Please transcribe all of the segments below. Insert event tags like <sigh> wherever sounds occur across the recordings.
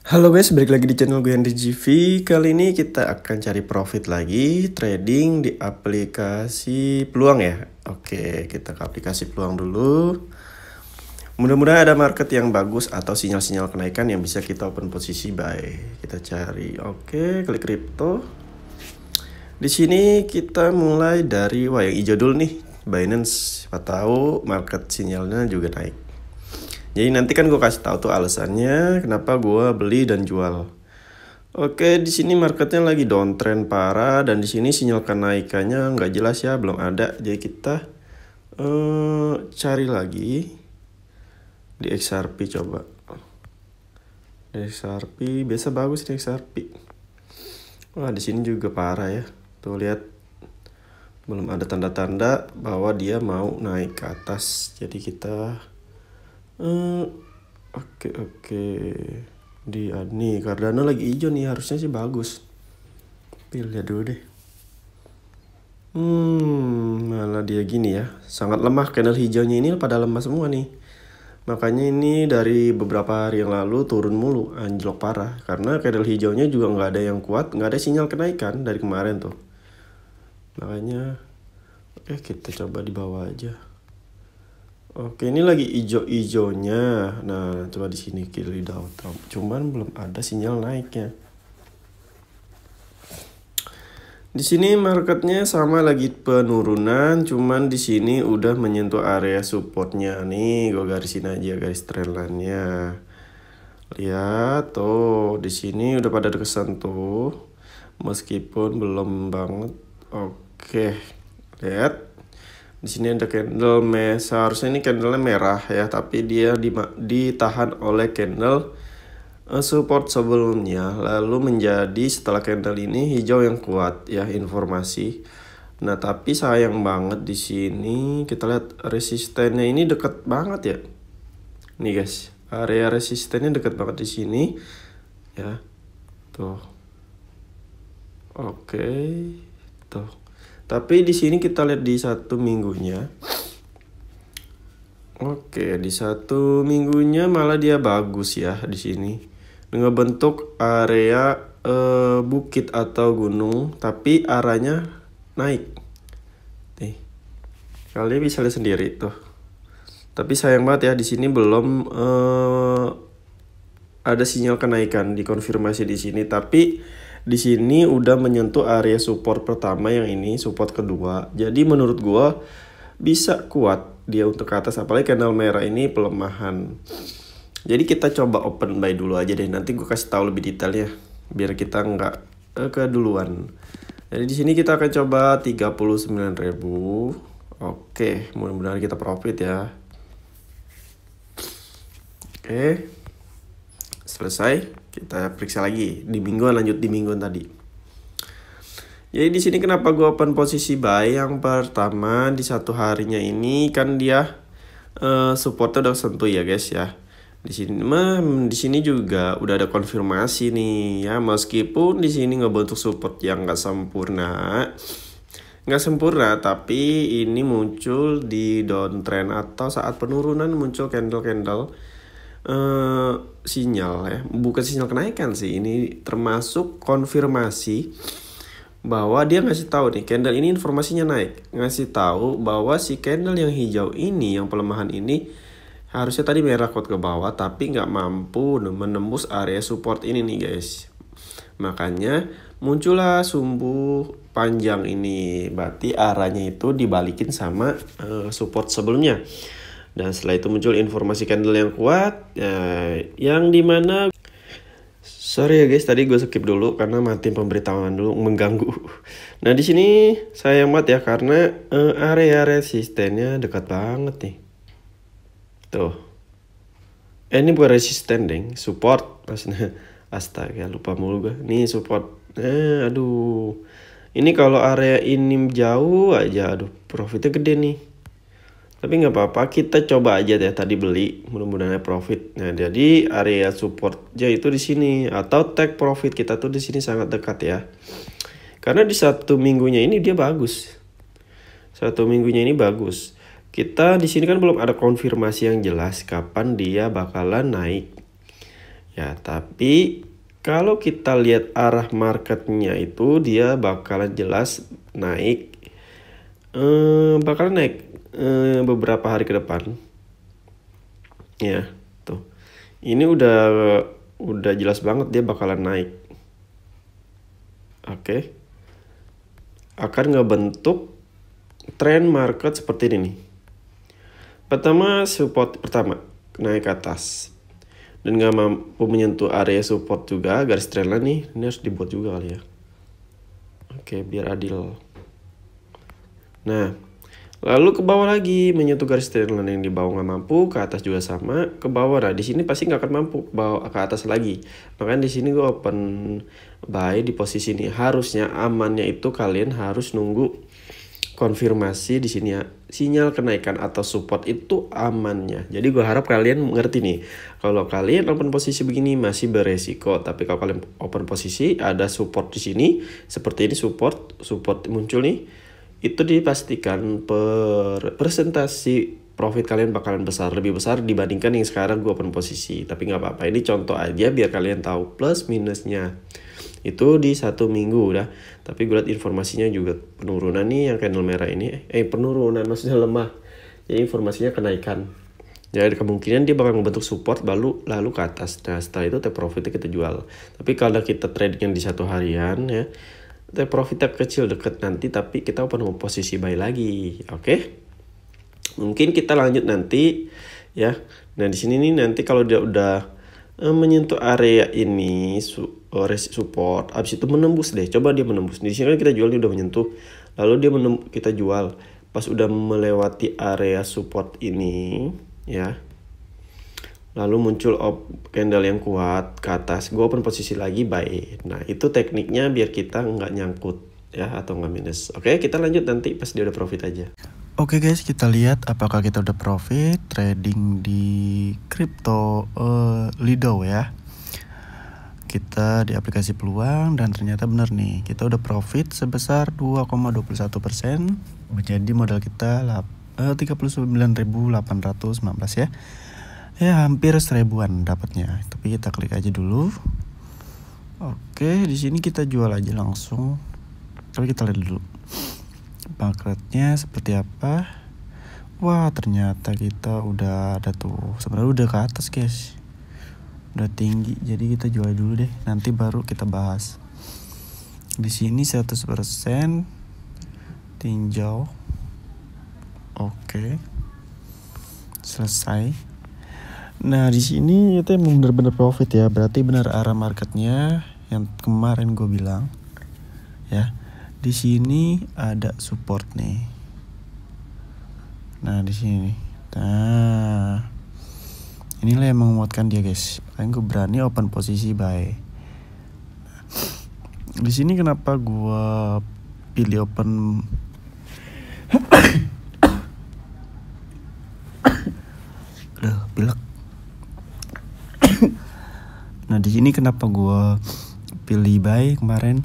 Halo guys, balik lagi di channel gue Henry GV. Kali ini kita akan cari profit lagi trading di aplikasi peluang ya. Oke, kita ke aplikasi peluang dulu. Mudah-mudahan ada market yang bagus atau sinyal-sinyal kenaikan yang bisa kita open posisi buy. Kita cari. Oke, klik crypto. Di sini kita mulai dari wah yang hijau dulu nih, Binance. Siapa tahu market sinyalnya juga naik. Jadi nanti kan gue kasih tahu tuh alasannya kenapa gue beli dan jual. Oke, di sini marketnya lagi downtrend parah dan di sini sinyal kenaikannya nggak jelas ya, belum ada. Jadi kita uh, cari lagi di XRP coba. Di XRP biasa bagus di XRP. Wah, di sini juga parah ya. Tuh lihat belum ada tanda-tanda bahwa dia mau naik ke atas. Jadi kita uh, oke okay, oke okay. di ah, nih Cardano lagi hijau nih harusnya sih bagus Pilih dulu deh hmm malah dia gini ya sangat lemah candle hijaunya ini pada lemah semua nih makanya ini dari beberapa hari yang lalu turun mulu anjlok parah karena candle hijaunya juga nggak ada yang kuat nggak ada sinyal kenaikan dari kemarin tuh makanya oke okay, kita coba di bawah aja Oke, ini lagi ijo-ijonya. Nah, coba di sini kiri downtown. Cuman belum ada sinyal naiknya. Di sini marketnya sama lagi penurunan, cuman di sini udah menyentuh area supportnya nih. Gue garisin aja garis trendline-nya. Lihat tuh, di sini udah pada tuh. meskipun belum banget. Oke, lihat di sini ada candle mesh. Seharusnya ini candlenya merah ya, tapi dia di, ditahan oleh candle eh, support sebelumnya lalu menjadi setelah candle ini hijau yang kuat ya informasi. Nah, tapi sayang banget di sini kita lihat resistennya ini dekat banget ya. Nih guys, area resistennya dekat banget di sini ya. Tuh. Oke, tuh. Tapi di sini kita lihat di satu minggunya. Oke, di satu minggunya malah dia bagus ya di sini. Dengan bentuk area e, bukit atau gunung, tapi arahnya naik. Nih. Kalian bisa lihat sendiri tuh. Tapi sayang banget ya di sini belum e, ada sinyal kenaikan dikonfirmasi di sini, tapi di sini udah menyentuh area support pertama yang ini support kedua jadi menurut gua bisa kuat dia untuk ke atas apalagi candle merah ini pelemahan jadi kita coba open buy dulu aja deh nanti gua kasih tahu lebih detail ya biar kita nggak ke eh, keduluan jadi di sini kita akan coba 39.000 oke mudah-mudahan kita profit ya oke selesai kita periksa lagi di mingguan lanjut di mingguan tadi jadi di sini kenapa gue open posisi buy yang pertama di satu harinya ini kan dia uh, supportnya udah sentuh ya guys ya di sini mah di sini juga udah ada konfirmasi nih ya meskipun di sini ngebentuk support yang nggak sempurna nggak sempurna tapi ini muncul di downtrend atau saat penurunan muncul candle candle Eh, sinyal ya, bukan sinyal kenaikan sih. Ini termasuk konfirmasi bahwa dia ngasih tahu nih candle ini informasinya naik, ngasih tahu bahwa si candle yang hijau ini, yang pelemahan ini harusnya tadi merah kuat ke bawah tapi nggak mampu menembus area support ini nih guys. Makanya muncullah sumbu panjang ini berarti arahnya itu dibalikin sama uh, support sebelumnya dan nah, setelah itu muncul informasi candle yang kuat, eh, yang dimana Sorry ya guys, tadi gue skip dulu karena mati pemberitahuan dulu mengganggu. <laughs> Nah di sini saya mat ya karena uh, area resistennya dekat banget nih. Tuh. Eh ini bukan resisten deng, support maksudnya. <laughs> Astaga lupa mulu gue. Nih support. Eh aduh. Ini kalau area ini jauh aja aduh profitnya gede nih. Tapi nggak apa-apa, kita coba aja deh tadi beli, mudah-mudahan profit. Nah, jadi area supportnya itu di sini atau take profit kita tuh di sini sangat dekat ya. Karena di satu minggunya ini dia bagus. Satu minggunya ini bagus. Kita di sini kan belum ada konfirmasi yang jelas kapan dia bakalan naik. Ya, tapi kalau kita lihat arah marketnya itu dia bakalan jelas naik. Eh, bakalan naik eh, beberapa hari ke depan ya tuh ini udah udah jelas banget dia bakalan naik oke okay. akan ngebentuk trend market seperti ini nih pertama support pertama naik ke atas dan nggak mampu menyentuh area support juga garis trend nih ini harus dibuat juga kali ya oke biar adil nah Lalu ke bawah lagi, menyentuh garis triangular yang di bawah nggak mampu, ke atas juga sama, ke bawah. Nah, di sini pasti nggak akan mampu ke bawah ke atas lagi. Makanya di sini gue open buy di posisi ini. Harusnya amannya itu kalian harus nunggu konfirmasi di sini ya sinyal kenaikan atau support itu amannya jadi gue harap kalian mengerti nih kalau kalian open posisi begini masih beresiko tapi kalau kalian open posisi ada support di sini seperti ini support support muncul nih itu dipastikan per presentasi profit kalian bakalan besar lebih besar dibandingkan yang sekarang gue open posisi tapi nggak apa-apa ini contoh aja biar kalian tahu plus minusnya itu di satu minggu udah tapi gue lihat informasinya juga penurunan nih yang candle merah ini eh penurunan maksudnya lemah jadi informasinya kenaikan jadi kemungkinan dia bakal membentuk support lalu lalu ke atas nah setelah itu take profitnya kita jual tapi kalau kita trading yang di satu harian ya profit tab kecil deket nanti tapi kita open posisi buy lagi oke okay? mungkin kita lanjut nanti ya nah di sini nih nanti kalau dia udah uh, menyentuh area ini su uh, support abis itu menembus deh coba dia menembus di sini kan kita jual dia udah menyentuh lalu dia menembus kita jual pas udah melewati area support ini ya lalu muncul op candle yang kuat ke atas gue open posisi lagi buy nah itu tekniknya biar kita nggak nyangkut ya atau nggak minus oke kita lanjut nanti pas dia udah profit aja Oke guys, kita lihat apakah kita udah profit trading di crypto uh, Lido ya. Kita di aplikasi peluang dan ternyata benar nih, kita udah profit sebesar 2,21% menjadi modal kita eh, uh, 39.819 ya ya hampir seribuan dapatnya tapi kita klik aja dulu oke di sini kita jual aja langsung tapi kita lihat dulu paketnya seperti apa wah ternyata kita udah ada tuh sebenarnya udah ke atas guys udah tinggi jadi kita jual dulu deh nanti baru kita bahas di sini 100% tinjau oke selesai Nah di sini itu emang bener-bener profit ya berarti benar arah marketnya yang kemarin gue bilang ya di sini ada support nih nah di sini nah inilah yang menguatkan dia guys makanya gue berani open posisi buy di sini kenapa gue pilih open nah di sini kenapa gue pilih buy kemarin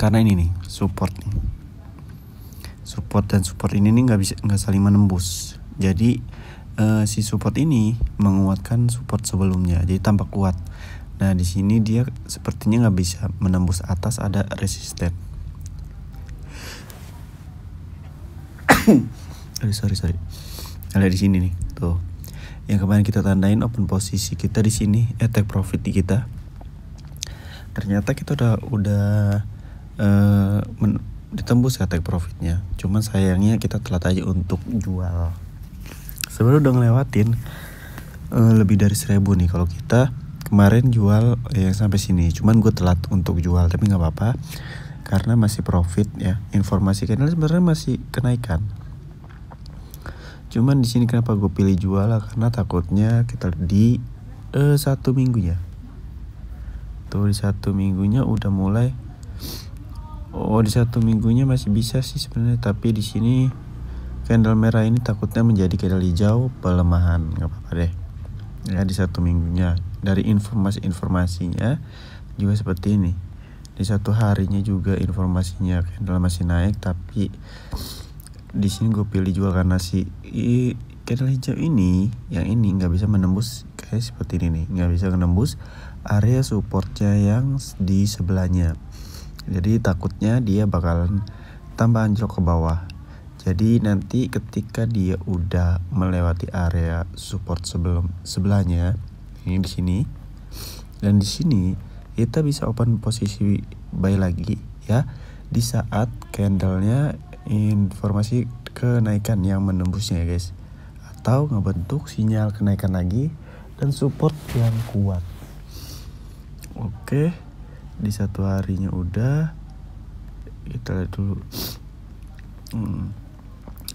karena ini nih support nih support dan support ini nih nggak bisa nggak saling menembus jadi uh, si support ini menguatkan support sebelumnya jadi tampak kuat nah di sini dia sepertinya nggak bisa menembus atas ada resisten sorry <coughs> eh, sorry sorry ada di sini nih tuh yang kemarin kita tandain open posisi kita di sini attack profit di kita ternyata kita udah udah uh, ditembus ya take profitnya cuman sayangnya kita telat aja untuk jual sebenarnya udah ngelewatin uh, lebih dari seribu nih kalau kita kemarin jual yang sampai sini cuman gue telat untuk jual tapi nggak apa-apa karena masih profit ya informasi kan sebenarnya masih kenaikan cuman di sini kenapa gue pilih jual lah karena takutnya kita di uh, satu minggunya tuh di satu minggunya udah mulai oh di satu minggunya masih bisa sih sebenarnya tapi di sini candle merah ini takutnya menjadi candle hijau pelemahan nggak apa-apa deh ya di satu minggunya dari informasi informasinya juga seperti ini di satu harinya juga informasinya candle masih naik tapi di sini gue pilih juga karena si candle hijau ini yang ini nggak bisa menembus kayak seperti ini nih nggak bisa menembus area supportnya yang di sebelahnya jadi takutnya dia bakalan tambah anjlok ke bawah jadi nanti ketika dia udah melewati area support sebelum sebelahnya ini di sini dan di sini kita bisa open posisi buy lagi ya di saat candlenya informasi kenaikan yang menembusnya ya guys atau ngebentuk sinyal kenaikan lagi dan support yang kuat oke di satu harinya udah kita lihat dulu hmm.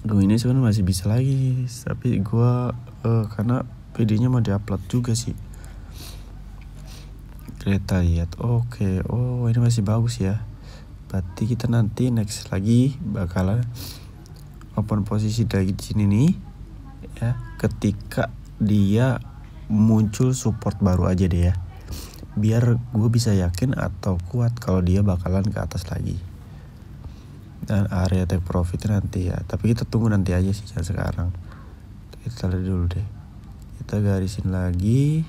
Duh ini sebenarnya masih bisa lagi tapi gua uh, karena videonya mau diupload juga sih kita lihat oke oh ini masih bagus ya berarti kita nanti next lagi bakalan open posisi dari sini nih ya ketika dia muncul support baru aja deh ya biar gue bisa yakin atau kuat kalau dia bakalan ke atas lagi dan area take profit nanti ya tapi kita tunggu nanti aja sih jangan sekarang kita lihat dulu deh kita garisin lagi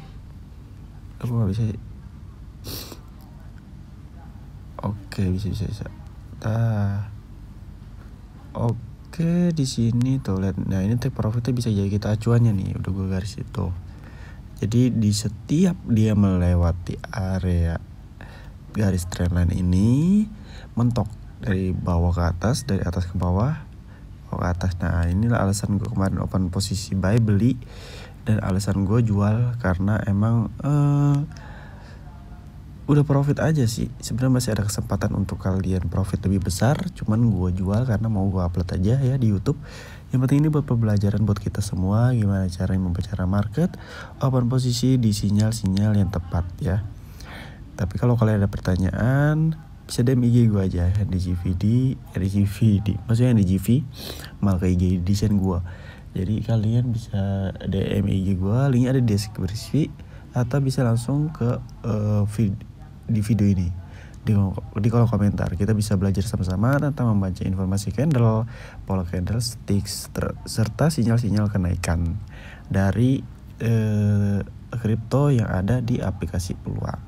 aku nggak bisa ya? Oke, bisa bisa bisa. Nah, oke di sini tuh lihat. Nah, ini take profitnya bisa jadi kita acuannya nih. Udah gue garis itu. Jadi di setiap dia melewati area garis trendline ini mentok dari bawah ke atas, dari atas ke bawah, bawah ke atas. Nah, inilah alasan gue kemarin open posisi buy beli dan alasan gue jual karena emang eh, udah profit aja sih sebenarnya masih ada kesempatan untuk kalian profit lebih besar cuman gue jual karena mau gue upload aja ya di YouTube yang penting ini buat pembelajaran buat kita semua gimana cara membaca market open posisi di sinyal-sinyal yang tepat ya tapi kalau kalian ada pertanyaan bisa DM IG gue aja di GVD di GVD maksudnya di GV malah ke IG desain gue jadi kalian bisa DM IG gue linknya ada di deskripsi atau bisa langsung ke uh, eh, vid di video ini di, di kolom komentar. Kita bisa belajar sama-sama tentang membaca informasi candle, pola candlestick, serta sinyal-sinyal kenaikan dari eh, kripto eh, yang ada di aplikasi peluang.